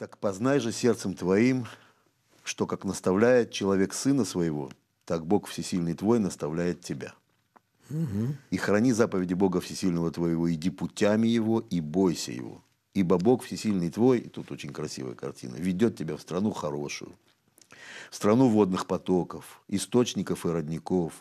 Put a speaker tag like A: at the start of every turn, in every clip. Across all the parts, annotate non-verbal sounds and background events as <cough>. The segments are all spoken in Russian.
A: Так познай же сердцем твоим, что как наставляет человек сына своего, так Бог всесильный твой наставляет тебя. Угу. И храни заповеди Бога всесильного твоего, иди путями его и бойся его. Ибо Бог всесильный твой, и тут очень красивая картина, ведет тебя в страну хорошую, страну водных потоков, источников и родников,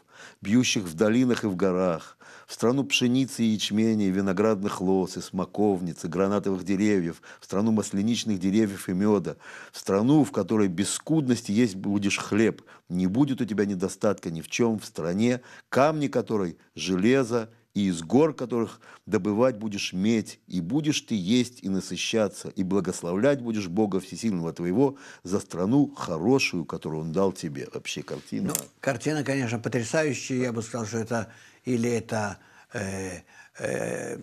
A: бьющих в долинах и в горах, в страну пшеницы и ячмени, виноградных лос и смоковниц, и гранатовых деревьев, в страну масленичных деревьев и меда, в страну, в которой без скудности есть будешь хлеб, не будет у тебя недостатка ни в чем, в стране, камни которой – железо, и из гор которых добывать будешь медь, и будешь ты есть и насыщаться, и благословлять будешь Бога Всесильного твоего за страну хорошую, которую Он дал тебе. Вообще картина. Ну,
B: картина, конечно, потрясающая. Я бы сказал, что это или это э, э,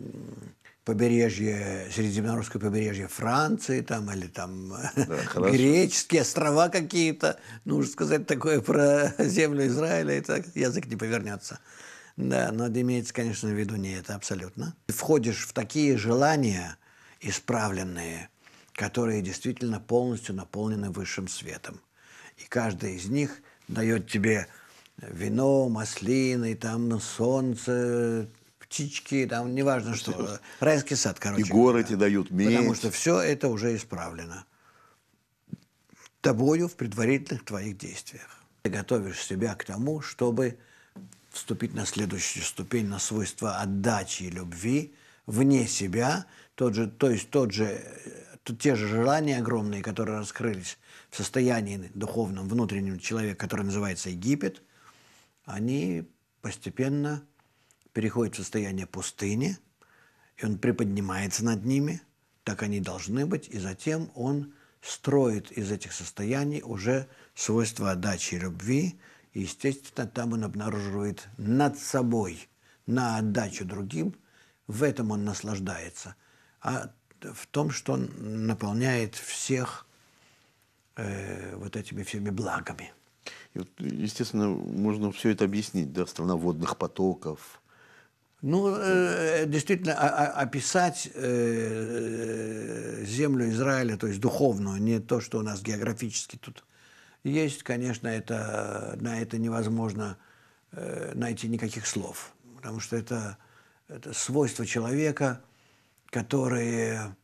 B: побережье, средиземноморское побережье Франции, там, или там да, <laughs> греческие острова какие-то. Нужно сказать такое про <laughs> землю Израиля, это язык не повернется. Да, но имеется, конечно, в виду не это абсолютно. Входишь в такие желания исправленные, которые действительно полностью наполнены высшим светом. И каждый из них дает тебе вино, маслины, там солнце, птички, там неважно что. Райский сад, короче. И горы
A: тебе дают медь. Потому что
B: все это уже исправлено тобою в предварительных твоих действиях. Ты готовишь себя к тому, чтобы вступить на следующую ступень, на свойства отдачи и любви вне себя, тот же, то есть тот же, э, те же желания огромные, которые раскрылись в состоянии духовном, внутреннем человека, который называется Египет, они постепенно переходят в состояние пустыни, и он приподнимается над ними, так они должны быть, и затем он строит из этих состояний уже свойства отдачи и любви, естественно, там он обнаруживает над собой, на отдачу другим. В этом он наслаждается. А в том, что он наполняет всех э, вот этими всеми благами.
A: И вот, естественно, можно все это объяснить, да, страна водных потоков.
B: Ну, э, э действительно, о- описать э, э, землю Израиля, то есть духовную, не то, что у нас географически тут есть, конечно, это, на это невозможно э, найти никаких слов, потому что это, это свойство человека, которое,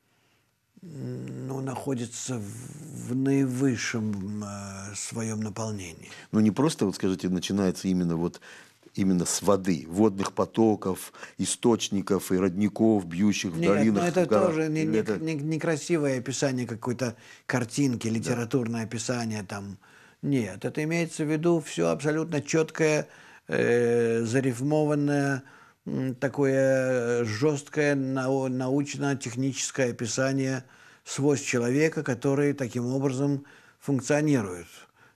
B: ну, находится в, в наивысшем э, своем наполнении.
A: Ну, не просто, вот скажите, начинается именно вот именно с воды, водных потоков, источников и родников, бьющих в Нет, долинах. Нет, ну это горах. тоже не, не,
B: Не, некрасивое описание какой-то картинки, литературное да. описание там. Нет, это имеется в виду все абсолютно четкое, э, зарифмованное, такое э, жесткое нау научно-техническое описание свойств человека, которые таким образом функционируют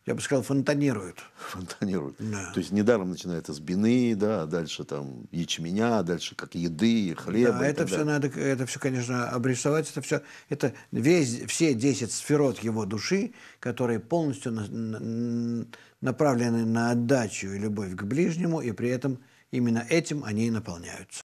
B: я бы сказал, фонтанируют.
A: Фонтанируют. Да. То есть недаром начинается с бины, да, дальше там ячменя, дальше как еды, хлеба. Да, это все далее.
B: надо, это все, конечно, обрисовать. Это все, это весь, все 10 сферот его души, которые полностью на, на, направлены на отдачу и любовь к ближнему, и при этом именно этим они и наполняются.